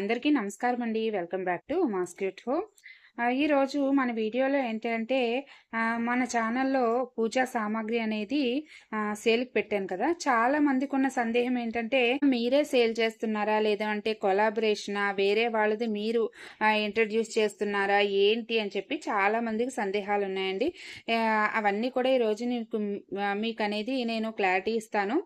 అందరికీ నమస్కారం అండి వెల్కమ్ బ్యాక్ టు మాస్క్యూట్ హోమ్ ఈరోజు మన వీడియోలో ఏంటంటే మన ఛానల్లో పూజా సామాగ్రి అనేది సేల్కి పెట్టాను కదా చాలా మందికి ఉన్న సందేహం ఏంటంటే మీరే సేల్ చేస్తున్నారా లేదంటే కొలాబరేషనా వేరే వాళ్ళది మీరు ఇంట్రడ్యూస్ చేస్తున్నారా ఏంటి అని చెప్పి చాలా మందికి సందేహాలు ఉన్నాయండి అవన్నీ కూడా ఈరోజు నీకు మీకు అనేది నేను క్లారిటీ ఇస్తాను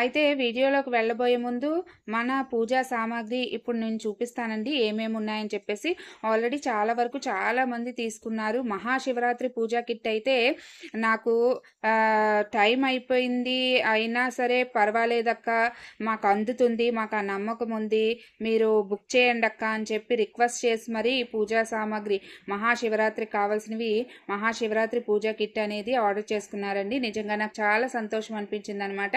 అయితే వీడియోలోకి వెళ్ళబోయే ముందు మన పూజా సామాగ్రి ఇప్పుడు నేను చూపిస్తానండి ఏమేమి ఉన్నాయని చెప్పేసి ఆల్రెడీ చాలా వరకు చాలా మంది తీసుకున్నారు మహాశివరాత్రి పూజా కిట్ అయితే నాకు టైం అయిపోయింది అయినా సరే పర్వాలేదక్క మాకు అందుతుంది మాకు ఆ నమ్మకం ఉంది మీరు బుక్ చేయండి అక్క అని చెప్పి రిక్వెస్ట్ చేసి మరి పూజా సామాగ్రి మహాశివరాత్రి కావాల్సినవి మహాశివరాత్రి పూజా కిట్ అనేది ఆర్డర్ చేసుకున్నారండి నిజంగా నాకు చాలా సంతోషం అనిపించింది అనమాట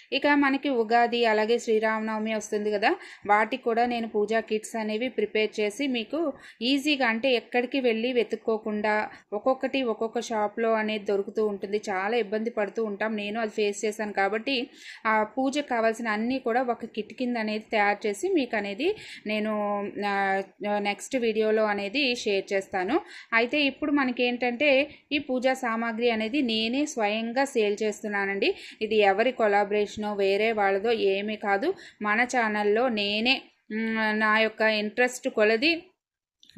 ఇక మనకి ఉగాది అలాగే శ్రీరామనవమి వస్తుంది కదా వాటికి కూడా నేను పూజా కిట్స్ అనేవి ప్రిపేర్ చేసి మీకు ఈజీగా అంటే ఎక్కడికి వెళ్ళి వెతుక్కోకుండా ఒక్కొక్కటి ఒక్కొక్క షాప్లో అనేది దొరుకుతూ ఉంటుంది చాలా ఇబ్బంది పడుతూ ఉంటాం నేను అది ఫేస్ చేశాను కాబట్టి ఆ పూజకు కావాల్సిన అన్నీ కూడా ఒక కిట్ కింద అనేది తయారు చేసి మీకు అనేది నేను నెక్స్ట్ వీడియోలో అనేది షేర్ చేస్తాను అయితే ఇప్పుడు మనకి ఏంటంటే ఈ పూజా సామాగ్రి అనేది నేనే స్వయంగా సేల్ చేస్తున్నానండి ఇది ఎవరి కొలాబరేషన్ రీచ్నో వేరే వాళ్ళదో ఏమీ కాదు మన ఛానల్లో నేనే నా యొక్క ఇంట్రెస్ట్ కొలది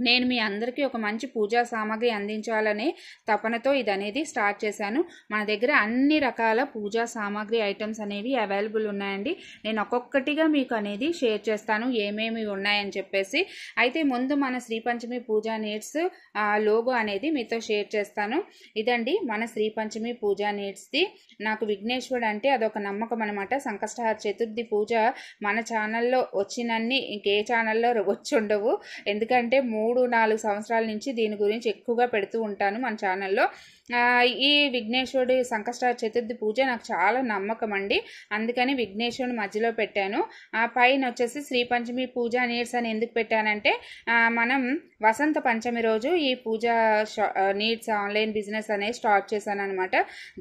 నేను మీ అందరికీ ఒక మంచి పూజా సామాగ్రి అందించాలనే తపనతో ఇది అనేది స్టార్ట్ చేశాను మన దగ్గర అన్ని రకాల పూజా సామాగ్రి ఐటమ్స్ అనేవి అవైలబుల్ ఉన్నాయండి నేను ఒక్కొక్కటిగా మీకు అనేది షేర్ చేస్తాను ఏమేమి ఉన్నాయని చెప్పేసి అయితే ముందు మన శ్రీ పంచమి పూజా నీడ్స్ లోగో అనేది మీతో షేర్ చేస్తాను ఇదండి మన శ్రీ పంచమి పూజా నీడ్స్ది నాకు విఘ్నేశ్వరుడు అంటే అదొక నమ్మకం అనమాట సంకష్టహార చతుర్థి పూజ మన ఛానల్లో వచ్చినన్ని ఇంకే ఛానల్లో వచ్చి ఉండవు ఎందుకంటే మూ మూడు నాలుగు సంవత్సరాల నుంచి దీని గురించి ఎక్కువగా పెడుతూ ఉంటాను మన ఛానల్లో ఈ విఘ్నేశ్వరుడి సంకష్ట చతుర్థి పూజ నాకు చాలా నమ్మకం అండి అందుకని విఘ్నేశ్వరుని మధ్యలో పెట్టాను ఆ పైన వచ్చేసి శ్రీ పంచమి పూజ నీడ్స్ అని ఎందుకు పెట్టానంటే మనం వసంత పంచమి రోజు ఈ పూజ నీడ్స్ ఆన్లైన్ బిజినెస్ అనేది స్టార్ట్ చేశాను అనమాట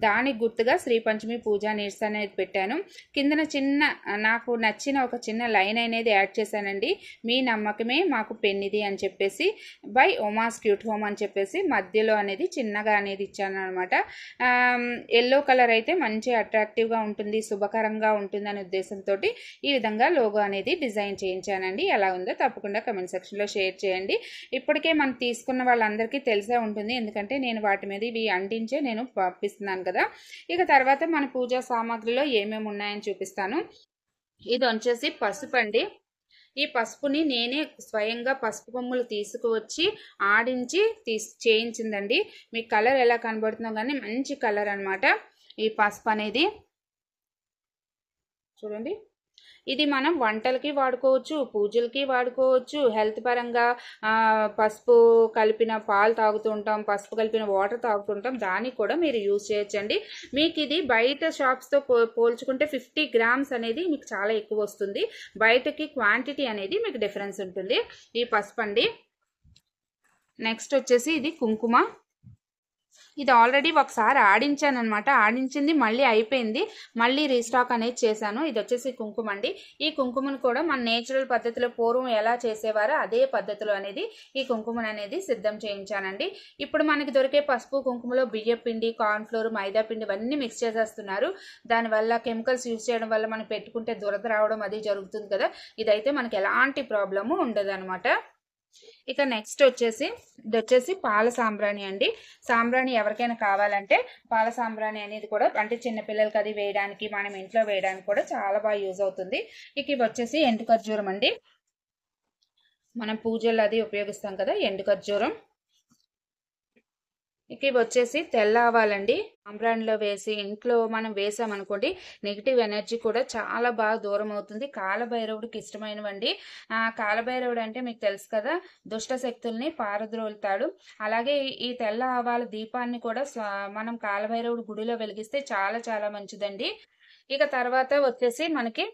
దానికి గుర్తుగా శ్రీ పంచమి పూజ నీడ్స్ అనేది పెట్టాను కిందన చిన్న నాకు నచ్చిన ఒక చిన్న లైన్ అనేది యాడ్ చేశానండి మీ నమ్మకమే మాకు పెన్నిది అని చెప్పేసి బై ఒమాస్ క్యూట్ హోమ్ అని చెప్పేసి మధ్యలో అనేది చిన్నగా అనేది ఇచ్చాను అనమాట ఎల్లో కలర్ అయితే మంచి అట్రాక్టివ్గా ఉంటుంది శుభకరంగా ఉంటుంది అనే ఉద్దేశంతో ఈ విధంగా లోగో అనేది డిజైన్ చేయించానండి ఎలా ఉందో తప్పకుండా కమెంట్ సెక్షన్లో షేర్ చేయండి ఇప్పటికే మనం తీసుకున్న వాళ్ళందరికీ తెలిసే ఉంటుంది ఎందుకంటే నేను వాటి మీద ఇవి అంటించే నేను పంపిస్తున్నాను కదా ఇక తర్వాత మన పూజా సామాగ్రిలో ఏమేమి ఉన్నాయని చూపిస్తాను ఇది వచ్చేసి పసుపు అండి ఈ పసుపుని నేనే స్వయంగా పసుపు కొమ్ములు తీసుకువచ్చి ఆడించి తీసి చేయించిందండి మీ కలర్ ఎలా కనబడుతుందో కానీ మంచి కలర్ అనమాట ఈ పసుపు అనేది చూడండి ఇది మనం వంటలకి వాడుకోవచ్చు పూజలకి వాడుకోవచ్చు హెల్త్ పరంగా పసుపు కలిపిన పాలు తాగుతుంటాం పసుపు కలిపిన వాటర్ తాగుతుంటాం దానికి కూడా మీరు యూజ్ చేయొచ్చండి మీకు ఇది బయట షాప్స్తో పోల్చుకుంటే ఫిఫ్టీ గ్రామ్స్ అనేది మీకు చాలా ఎక్కువ వస్తుంది బయటకి క్వాంటిటీ అనేది మీకు డిఫరెన్స్ ఉంటుంది ఈ పసుపు అండి నెక్స్ట్ వచ్చేసి ఇది కుంకుమ ఇది ఆల్రెడీ ఒకసారి ఆడించాను అనమాట ఆడించింది మళ్ళీ అయిపోయింది మళ్ళీ రీస్టాక్ అనేది చేశాను ఇది వచ్చేసి కుంకుమ అండి ఈ కుంకుమను కూడా మన నేచురల్ పద్ధతిలో పూర్వం ఎలా చేసేవారో అదే పద్ధతిలో అనేది ఈ కుంకుమను అనేది సిద్ధం చేయించానండి ఇప్పుడు మనకి దొరికే పసుపు కుంకుమలో బియ్య పిండి కార్న్ఫ్లోర్ మైదా పిండి ఇవన్నీ మిక్స్ చేసేస్తున్నారు దానివల్ల కెమికల్స్ యూజ్ చేయడం వల్ల మనం పెట్టుకుంటే దురద రావడం అది జరుగుతుంది కదా ఇదైతే మనకి ఎలాంటి ప్రాబ్లము ఉండదు ఇక నెక్స్ట్ వచ్చేసి ఇది వచ్చేసి పాల సాంబ్రాణి అండి సాంబ్రాణి ఎవరికైనా కావాలంటే పాల సాంబ్రాణి అనేది కూడా అంటే చిన్నపిల్లలకి అది వేయడానికి మనం ఇంట్లో వేయడానికి కూడా చాలా బాగా యూజ్ అవుతుంది ఇక ఇవి వచ్చేసి ఎండు ఖర్జూరం అండి మనం పూజలు అది ఉపయోగిస్తాం కదా ఎండు ఖర్జూరం ఇక ఇవి వచ్చేసి తెల్ల ఆవాలండి సాంబ్రాన్లో వేసి ఇంట్లో మనం వేసామనుకోండి నెగిటివ్ ఎనర్జీ కూడా చాలా బాగా దూరం అవుతుంది కాలభైరవుడికి ఇష్టమైనవండి ఆ కాలభైరవుడు అంటే మీకు తెలుసు కదా దుష్ట శక్తుల్ని పారద్రోలుతాడు అలాగే ఈ తెల్ల ఆవాల దీపాన్ని కూడా మనం కాలభైరవుడు గుడిలో వెలిగిస్తే చాలా చాలా మంచిదండి ఇక తర్వాత వచ్చేసి మనకి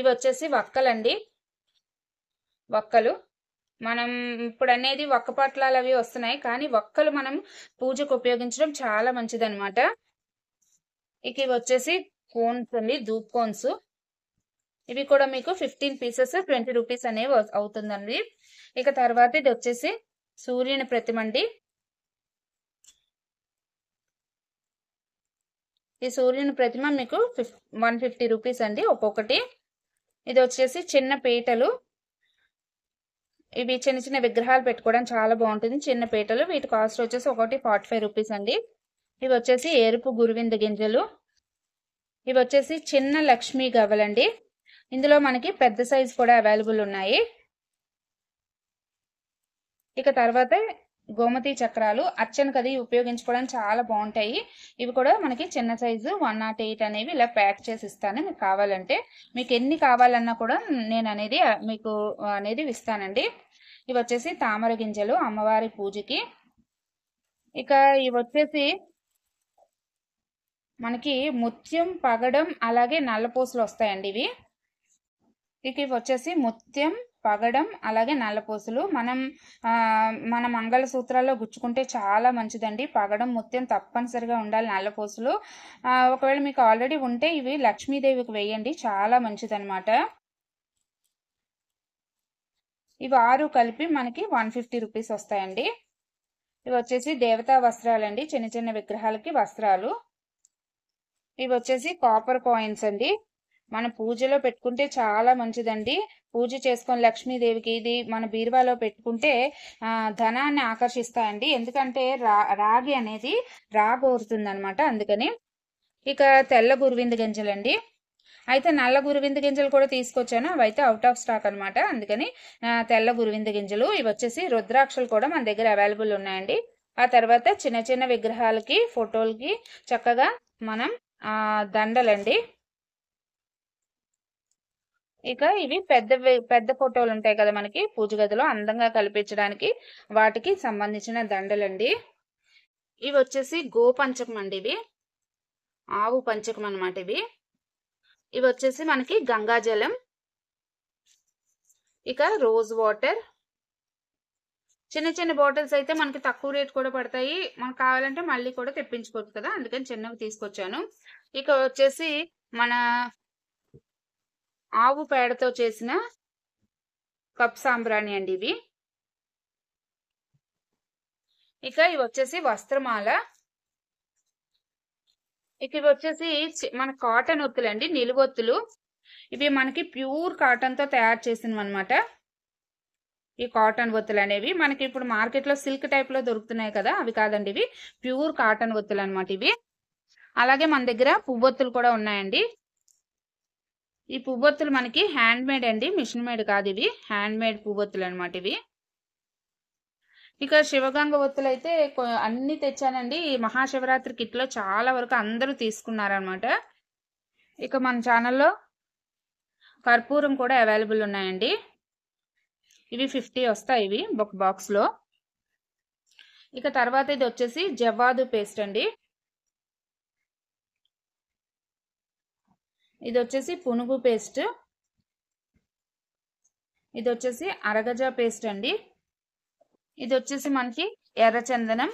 ఇవి వచ్చేసి వక్కలండి వక్కలు మనం ఇప్పుడు అనేది ఒక్క పట్లాలు అవి వస్తున్నాయి కానీ ఒక్కలు మనం పూజకు ఉపయోగించడం చాలా మంచిదనమాట ఇక ఇవి వచ్చేసి కోన్స్ అండి ధూప్ కోన్స్ ఇవి కూడా మీకు ఫిఫ్టీన్ పీసెస్ ట్వంటీ రూపీస్ అనేవి అవుతుందండి ఇక తర్వాత ఇది వచ్చేసి సూర్యుని ప్రతిమ అండి ఈ సూర్యుని ప్రతిమ మీకు ఫిఫ్ వన్ ఫిఫ్టీ రూపీస్ అండి ఒక్కొక్కటి ఇది వచ్చేసి చిన్న పీటలు ఇవి చిన్న చిన్న విగ్రహాలు పెట్టుకోవడం చాలా బాగుంటుంది చిన్న పీటలు వీటి కాస్ట్ వచ్చేసి ఒకటి ఫార్టీ ఫైవ్ రూపీస్ అండి ఇవి వచ్చేసి ఎరుపు గురువింద గింజలు ఇవి వచ్చేసి చిన్న లక్ష్మీ గవ్వలండి ఇందులో మనకి పెద్ద సైజు కూడా అవైలబుల్ ఉన్నాయి ఇక తర్వాత గోమతి చక్రాలు అర్చన కది ఉపయోగించుకోవడానికి చాలా బాగుంటాయి ఇవి కూడా మనకి చిన్న సైజు వన్ నాట్ ఎయిట్ అనేవి ఇలా ప్యాక్ చేసి ఇస్తాను మీకు కావాలంటే మీకు ఎన్ని కావాలన్నా కూడా నేను అనేది మీకు అనేది ఇస్తానండి ఇవి వచ్చేసి తామర గింజలు అమ్మవారి పూజకి ఇక ఇవి వచ్చేసి మనకి ముత్యం పగడం అలాగే నల్లపూసలు వస్తాయండి ఇవి ఇక ఇవి వచ్చేసి ముత్యం పగడం అలాగే నల్లపూసలు మనం మన మంగళసూత్రాల్లో గుచ్చుకుంటే చాలా మంచిదండి పగడం ముత్యం తప్పనిసరిగా ఉండాలి నల్లపూసలు ఒకవేళ మీకు ఆల్రెడీ ఉంటే ఇవి లక్ష్మీదేవికి వేయండి చాలా మంచిదనమాట ఇవి ఆరు కలిపి మనకి వన్ ఫిఫ్టీ రూపీస్ వస్తాయండి ఇవి వచ్చేసి దేవతా వస్త్రాలండి చిన్న చిన్న విగ్రహాలకి వస్త్రాలు ఇవి వచ్చేసి కాపర్ కాయిన్స్ అండి మన పూజలో పెట్టుకుంటే చాలా మంచిదండి పూజ చేసుకొని లక్ష్మీదేవికి ఇది మన బీరువాలో పెట్టుకుంటే ధనాన్ని ఆకర్షిస్తాయండి ఎందుకంటే రా రాగి అనేది రాగోరుతుంది అనమాట అందుకని ఇక తెల్ల గురువింద గంజలండి అయితే నల్ల గురివింద గింజలు కూడా తీసుకొచ్చాను అవి అయితే అవుట్ ఆఫ్ స్టాక్ అనమాట అందుకని తెల్ల గురివింద గింజలు ఇవి వచ్చేసి రుద్రాక్షలు కూడా మన దగ్గర అవైలబుల్ ఉన్నాయండి ఆ తర్వాత చిన్న చిన్న విగ్రహాలకి ఫోటోలకి చక్కగా మనం దండలండి ఇక ఇవి పెద్ద పెద్ద ఫోటోలు ఉంటాయి కదా మనకి పూజ గదిలో అందంగా కల్పించడానికి వాటికి సంబంధించిన దండలండి ఇవి వచ్చేసి గోపంచకం అండి ఇవి ఆవు పంచకం అనమాట ఇవి ఇవి వచ్చేసి మనకి గంగాజలం ఇక రోజ్ వాటర్ చిన్న చిన్న బాటిల్స్ అయితే మనకి తక్కువ రేట్ కూడా పడతాయి మనకు కావాలంటే మళ్ళీ కూడా తెప్పించుకోవచ్చు కదా అందుకని చిన్నవి తీసుకొచ్చాను ఇక వచ్చేసి మన ఆవు పేడతో చేసిన కప్ సాంబ్రాణి అండి ఇవి ఇక ఇవి వచ్చేసి వస్త్రమాల ఇక్కడ వచ్చేసి మన కాటన్ ఒత్తులు అండి నిలువొత్తులు ఇవి మనకి ప్యూర్ కాటన్తో తయారు చేసినవి అనమాట ఈ కాటన్ ఒత్తులు అనేవి మనకి ఇప్పుడు మార్కెట్లో సిల్క్ టైప్లో దొరుకుతున్నాయి కదా అవి కాదండి ఇవి ప్యూర్ కాటన్ ఒత్తులు అనమాట ఇవి అలాగే మన దగ్గర పువ్వొత్తులు కూడా ఉన్నాయండి ఈ పువ్వొత్తులు మనకి హ్యాండ్ మేడ్ అండి మిషన్ మేడ్ కాదు ఇవి హ్యాండ్ మేడ్ పువ్వొత్తులు అనమాట ఇవి ఇక శివగంగ ఒత్తులు అయితే అన్నీ తెచ్చానండి ఈ మహాశివరాత్రి కిట్లో చాలా వరకు అందరూ తీసుకున్నారనమాట ఇక మన ఛానల్లో కర్పూరం కూడా అవైలబుల్ ఉన్నాయండి ఇవి ఫిఫ్టీ వస్తాయి ఇవి ఒక బాక్స్లో ఇక తర్వాత ఇది వచ్చేసి జవ్వాదు పేస్ట్ అండి ఇది వచ్చేసి పునుగు పేస్ట్ ఇది వచ్చేసి అరగజ పేస్ట్ అండి ఇది వచ్చేసి మనకి ఎర్రచందనం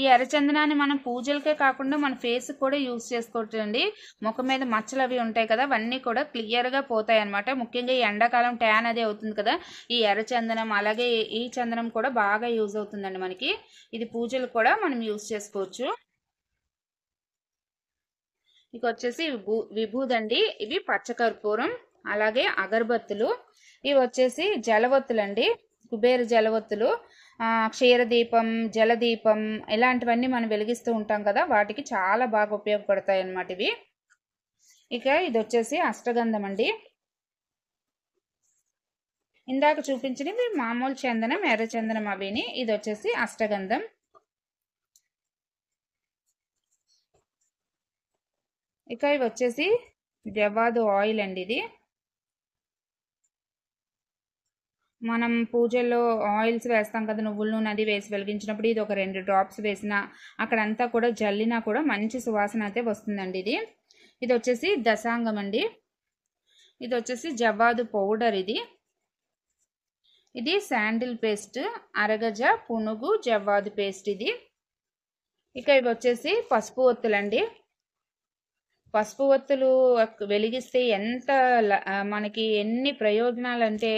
ఈ ఎర్రచందనాన్ని మనం పూజలకే కాకుండా మన ఫేస్ కూడా యూస్ చేసుకోవచ్చండి ముఖం మీద మచ్చలు అవి ఉంటాయి కదా అవన్నీ కూడా క్లియర్గా పోతాయి అనమాట ముఖ్యంగా ఈ ఎండాకాలం ట్యాన్ అది అవుతుంది కదా ఈ ఎర్రచందనం అలాగే ఈ చందనం కూడా బాగా యూజ్ అవుతుందండి మనకి ఇది పూజలు కూడా మనం యూస్ చేసుకోవచ్చు ఇక వచ్చేసి విభూదండి ఇవి పచ్చకర్పూరం అలాగే అగర్బత్తులు ఇవి వచ్చేసి జలవత్తులు అండి కుబేర జలవత్తులు క్షీరదీపం జలదీపం ఇలాంటివన్నీ మనం వెలిగిస్తూ ఉంటాం కదా వాటికి చాలా బాగా ఉపయోగపడతాయి అన్నమాట ఇవి ఇక ఇది వచ్చేసి అష్టగంధం అండి ఇందాక చూపించినవి మామూలు చందనం ఎర్ర చందనం అవిని ఇది వచ్చేసి అష్టగంధం ఇక ఇవి వచ్చేసి జవాదు ఆయిల్ అండి ఇది మనం పూజల్లో ఆయిల్స్ వేస్తాం కదా నువ్వుల నూనె అది వేసి వెలిగించినప్పుడు ఇది ఒక రెండు డ్రాప్స్ వేసినా అక్కడంతా కూడా జల్లినా కూడా మంచి సువాసన అయితే వస్తుందండి ఇది ఇది వచ్చేసి దశాంగం అండి ఇది వచ్చేసి జవాదు పౌడర్ ఇది ఇది శాండిల్ పేస్ట్ అరగజ పునుగు జవ్వాదు పేస్ట్ ఇది ఇక ఇవి వచ్చేసి పసుపు ఒత్తులండి పసుపు ఒత్తులు వెలిగిస్తే ఎంత మనకి ఎన్ని ప్రయోజనాలు అంటే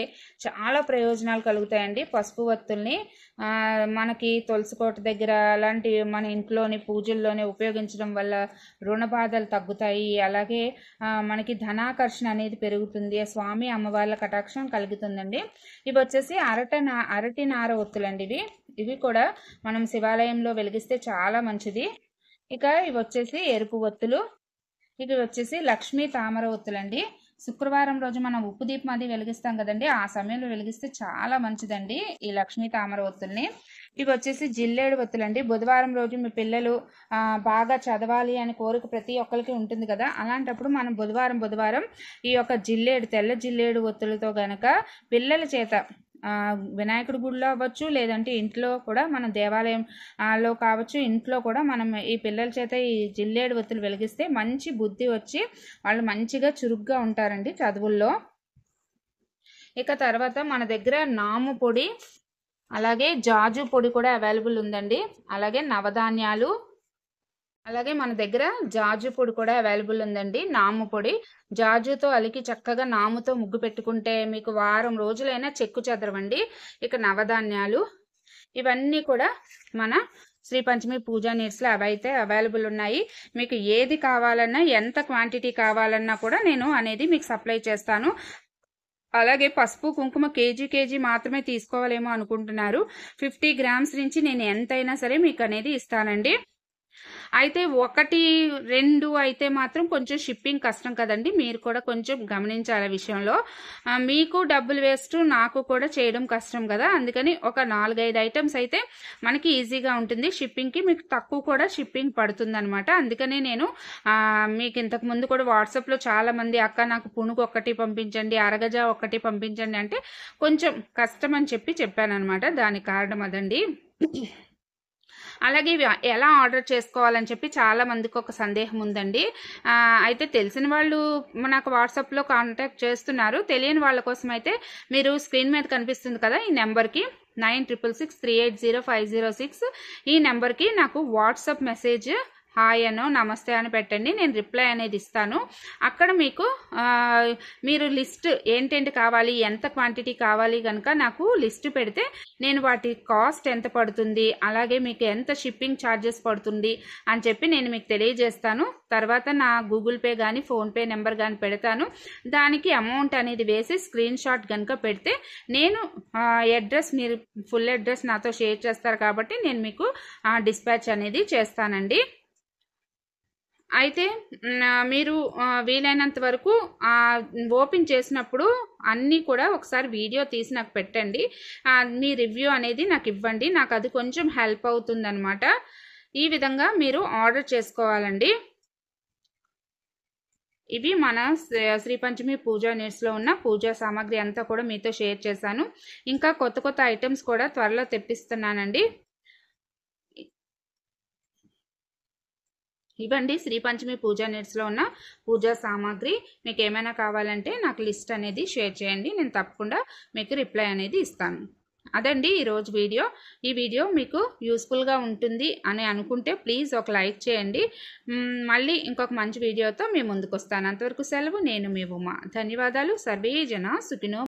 చాలా ప్రయోజనాలు కలుగుతాయండి పసుపు ఒత్తుల్ని మనకి తులసికోట దగ్గర అలాంటి మన ఇంట్లోని పూజల్లోనే ఉపయోగించడం వల్ల రుణ బాధలు తగ్గుతాయి అలాగే మనకి ధనాకర్షణ అనేది పెరుగుతుంది స్వామి అమ్మవార్ల కటాక్షం కలుగుతుందండి ఇవి వచ్చేసి అరట అరటి నార ఒత్తులండి ఇవి ఇవి కూడా మనం శివాలయంలో వెలిగిస్తే చాలా మంచిది ఇక ఇవి వచ్చేసి ఎరుపు ఒత్తులు ఇవి వచ్చేసి లక్ష్మీ తామర ఒత్తులండి శుక్రవారం రోజు మనం ఉప్పు దీపం అది వెలిగిస్తాం కదండి ఆ సమయంలో వెలిగిస్తే చాలా మంచిదండి ఈ లక్ష్మీ తామర ఒత్తుల్ని ఇవి వచ్చేసి జిల్లేడు ఒత్తులండి బుధవారం రోజు మీ పిల్లలు బాగా చదవాలి అని కోరిక ప్రతి ఒక్కరికి ఉంటుంది కదా అలాంటప్పుడు మనం బుధవారం బుధవారం ఈ యొక్క జిల్లేడు తెల్ల జిల్లేడు ఒత్తులతో గనక పిల్లల చేత వినాయకుడి గుడిలో అవ్వచ్చు లేదంటే ఇంట్లో కూడా మన దేవాలయంలో కావచ్చు ఇంట్లో కూడా మనం ఈ పిల్లల చేత ఈ జిల్లేడు ఒత్తులు వెలిగిస్తే మంచి బుద్ధి వచ్చి వాళ్ళు మంచిగా చురుగ్గా ఉంటారండి చదువుల్లో ఇక తర్వాత మన దగ్గర నాము పొడి అలాగే జాజు పొడి కూడా అవైలబుల్ ఉందండి అలాగే నవధాన్యాలు అలాగే మన దగ్గర జాజు పొడి కూడా అవైలబుల్ ఉందండి నాము పొడి జాజుతో అలికి చక్కగా నాముతో ముగ్గు పెట్టుకుంటే మీకు వారం రోజులైనా చెక్కు చెదరవండి ఇక నవధాన్యాలు ఇవన్నీ కూడా మన శ్రీ పంచమి పూజా నీడ్స్లో అవి అయితే అవైలబుల్ ఉన్నాయి మీకు ఏది కావాలన్నా ఎంత క్వాంటిటీ కావాలన్నా కూడా నేను అనేది మీకు సప్లై చేస్తాను అలాగే పసుపు కుంకుమ కేజీ కేజీ మాత్రమే తీసుకోవాలేమో అనుకుంటున్నారు ఫిఫ్టీ గ్రామ్స్ నుంచి నేను ఎంతైనా సరే మీకు అనేది ఇస్తానండి అయితే ఒకటి రెండు అయితే మాత్రం కొంచెం షిప్పింగ్ కష్టం కదండి మీరు కూడా కొంచెం గమనించాలి విషయంలో మీకు డబ్బులు వేస్ట్ నాకు కూడా చేయడం కష్టం కదా అందుకని ఒక నాలుగైదు ఐటమ్స్ అయితే మనకి ఈజీగా ఉంటుంది షిప్పింగ్కి మీకు తక్కువ కూడా షిప్పింగ్ పడుతుందనమాట అందుకనే నేను మీకు ఇంతకు ముందు కూడా వాట్సాప్లో చాలామంది అక్క నాకు పునుగు ఒకటి పంపించండి అరగజ ఒకటి పంపించండి అంటే కొంచెం కష్టం అని చెప్పి చెప్పాను అనమాట దాని కారణం అదండి అలాగే ఎలా ఆర్డర్ చేసుకోవాలని చెప్పి చాలా మందికి ఒక సందేహం ఉందండి అయితే తెలిసిన వాళ్ళు నాకు వాట్సాప్లో కాంటాక్ట్ చేస్తున్నారు తెలియని వాళ్ళ కోసం అయితే మీరు స్క్రీన్ మీద కనిపిస్తుంది కదా ఈ నెంబర్కి nine triple six three eight zero five zero six ఈ నెంబర్కి నాకు వాట్సాప్ మెసేజ్ హాయ్ అనో నమస్తే అని పెట్టండి నేను రిప్లై అనేది ఇస్తాను అక్కడ మీకు మీరు లిస్ట్ ఏంటేంటి కావాలి ఎంత క్వాంటిటీ కావాలి కనుక నాకు లిస్ట్ పెడితే నేను వాటి కాస్ట్ ఎంత పడుతుంది అలాగే మీకు ఎంత షిప్పింగ్ ఛార్జెస్ పడుతుంది అని చెప్పి నేను మీకు తెలియజేస్తాను తర్వాత నా గూగుల్ పే కానీ ఫోన్పే నెంబర్ కానీ పెడతాను దానికి అమౌంట్ అనేది వేసి స్క్రీన్ షాట్ కనుక పెడితే నేను అడ్రస్ మీరు ఫుల్ అడ్రస్ నాతో షేర్ చేస్తారు కాబట్టి నేను మీకు డిస్పాచ్ అనేది చేస్తానండి అయితే మీరు వీలైనంత వరకు ఓపెన్ చేసినప్పుడు అన్నీ కూడా ఒకసారి వీడియో తీసి నాకు పెట్టండి మీ రివ్యూ అనేది నాకు ఇవ్వండి నాకు అది కొంచెం హెల్ప్ అవుతుందనమాట ఈ విధంగా మీరు ఆర్డర్ చేసుకోవాలండి ఇవి మన శ్రీ పంచమి పూజా న్యూస్లో ఉన్న పూజా సామాగ్రి అంతా కూడా మీతో షేర్ చేశాను ఇంకా కొత్త కొత్త ఐటమ్స్ కూడా త్వరలో తెప్పిస్తున్నానండి ఇవ్వండి శ్రీ పంచమి పూజా నెట్స్లో ఉన్న పూజా సామాగ్రి మీకు ఏమైనా కావాలంటే నాకు లిస్ట్ అనేది షేర్ చేయండి నేను తప్పకుండా మీకు రిప్లై అనేది ఇస్తాను అదండి ఈరోజు వీడియో ఈ వీడియో మీకు యూస్ఫుల్గా ఉంటుంది అని అనుకుంటే ప్లీజ్ ఒక లైక్ చేయండి మళ్ళీ ఇంకొక మంచి వీడియోతో మేము ముందుకు వస్తాను అంతవరకు సెలవు నేను మీ ఉమా ధన్యవాదాలు సర్వే జన సుఖినో